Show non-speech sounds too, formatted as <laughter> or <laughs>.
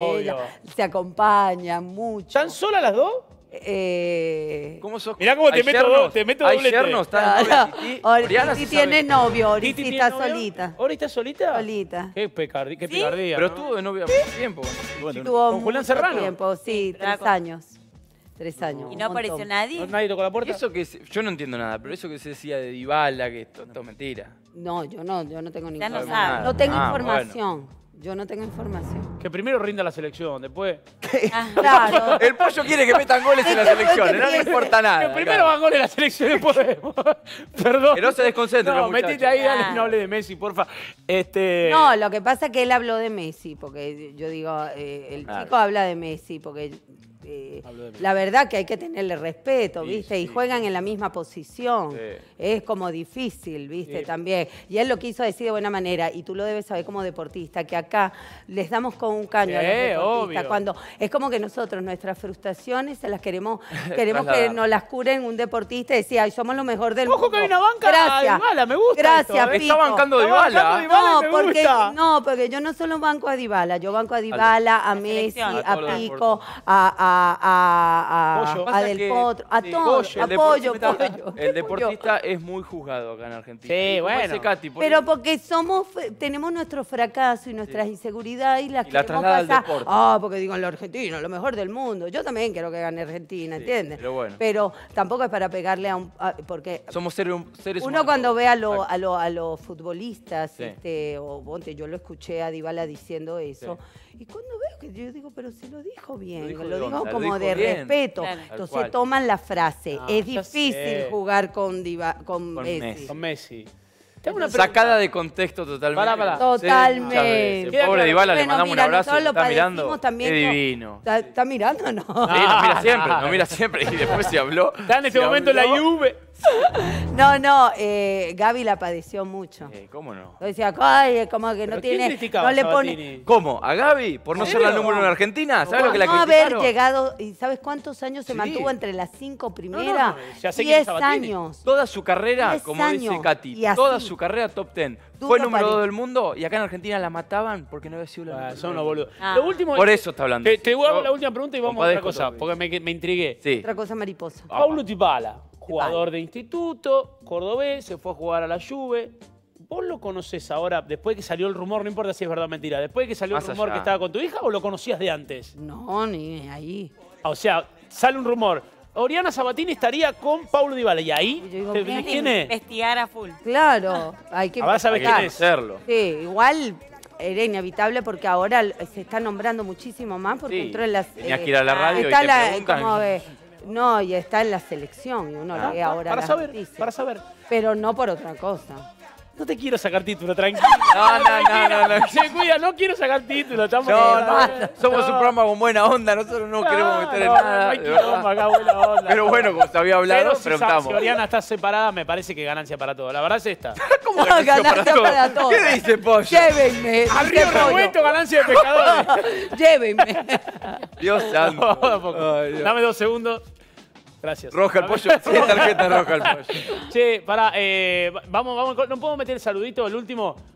Obvio. Se acompaña mucho. ¿Están solas las dos? Eh... ¿Cómo sos? Mirá cómo te meto, yernos, te meto doblete. Ayer no está claro. Oriana tiene novio, Ahorita está solita. ¿Ori está solita? Solita. Qué, picardía. ¿Sí? Pero estuvo de novia mucho tiempo. Bueno, estuvo con Julián Serrano. tiempo, sí, tres años. Tres años. ¿Y no apareció nadie? ¿No, nadie tocó la puerta. Eso que yo no entiendo nada, pero eso que se decía de Divala, que esto, esto es mentira. No, yo no, yo no tengo ninguna. No, no, tengo ah, información. Yo no tengo información. Que primero rinda la selección, después. Ah, claro. <laughs> El pollo quiere que metan goles en la selección, no le importa nada. Que primero van goles en la selección, después <laughs> Perdón. Que no se desconcentren. No, metete ahí, dale, ah. no hable de Messi, porfa. Este... No, lo que pasa es que él habló de Messi, porque yo digo, eh, el chico habla de Messi, porque eh, la verdad que hay que tenerle respeto, ¿viste? Y juegan en la misma posición. Es como difícil, ¿viste? También. Y él lo quiso decir de buena manera, y tú lo debes saber como deportista, que acá les damos con un caño Cuando es como que nosotros nuestras frustraciones se las queremos, <laughs> queremos que nos las curen un deportista y decir, somos lo mejor del mundo. Ojo que hay una banca me gusta. Gracias, ¿eh? Pico. Está bancando Dybala. ¿eh? No, porque, no, porque yo no solo banco a Dybala, yo banco a Dybala, a, Messi, a, Pico, a a, a, Del a todo, Pollo, el deportista, es muy juzgado acá en Argentina. bueno. Pero porque somos, tenemos nuestro fracaso y nuestras inseguridades y las que Ah, porque digo, en lo argentino, lo mejor del mundo. Yo también quiero que gane Argentina, ¿entiendes? Pero bueno. Pero tampoco es para pegarle a un... porque somos seres, seres Uno cuando ve a, a, los futbolistas, este, o yo lo escuché a Dybala diciendo eso. Y cuando veo que yo digo, pero si lo dijo bien, lo lo dijo como de respeto. Entonces toman la frase. Ah. es difícil jugar con, con, Messi. Con Messi. Sacada de contexto totalmente. Totalmente. pobre Dybala, le mandamos un abrazo. está mirando. También divino. ¿Está, mirando o no? Sí, nos mira <laughs> siempre, nos mira siempre. Y después se habló. Está en este momento la Juve. No, no, eh, Gaby la padeció mucho. Eh, ¿Cómo no? decía, ay, como que no tiene. no le pone. ¿Cómo? ¿A Gaby? ¿Por no ser la número uno en Argentina? ¿Sabes lo que la No haber llegado. ¿Y sabes cuántos años se mantuvo entre las cinco primeras? Diez años. Toda su carrera, como dice Katy, toda su carrera top ten. Fue número dos del mundo y acá en Argentina la mataban porque no había sido la ah, Son unos boludos. Ah. Lo último, Por eso está hablando. Te, voy a dar la última pregunta y vamos a otra cosa, porque me, me intrigué. Otra cosa mariposa. Paulo Tipala jugador de instituto, cordobés, se fue a jugar a la Juve. ¿Vos lo conoces ahora, después que salió el rumor, no importa si es verdad o mentira, después de que salió el rumor que estaba con tu hija o lo conocías de antes? No, ni ahí. O sea, sale un rumor. Oriana Sabatini estaría con Paulo Dybala. ¿Y ahí? ¿Quién, es? Investigar a full. Claro. <laughs> Hay que ahora sabes quién es. Sí, igual era inevitable porque ahora se está nombrando muchísimo más porque entró en las... Tenías que eh, a la ah, radio y te la, eh, no, y está en la selección y uno ah, ahora. saber, para saber. Pero no por otra cosa. No te quiero sacar título, tranquilo. No, no, no, no, Se cuida, no quiero sacar título. Estamos somos un programa con buena onda, nosotros no queremos meter en nada. acá, buena onda. Pero bueno, como había hablado, preguntamos. Si Oriana está separada, me parece que ganancia para todos. La verdad es esta. <laughs> ¿Cómo ah, ganancia para todos? ¿Qué dice Pollo? Llévenme. Arriba un Revuelto, ganancia de pescadores. <laughs> Llévenme. Dios santo. <laughs> Dame dos segundos. Gracias. Roja el pollo. Sí, tarjeta roja el <laughs> pollo. Che, para, eh, vamos, vamos, ¿no puedo meter el saludito, el último?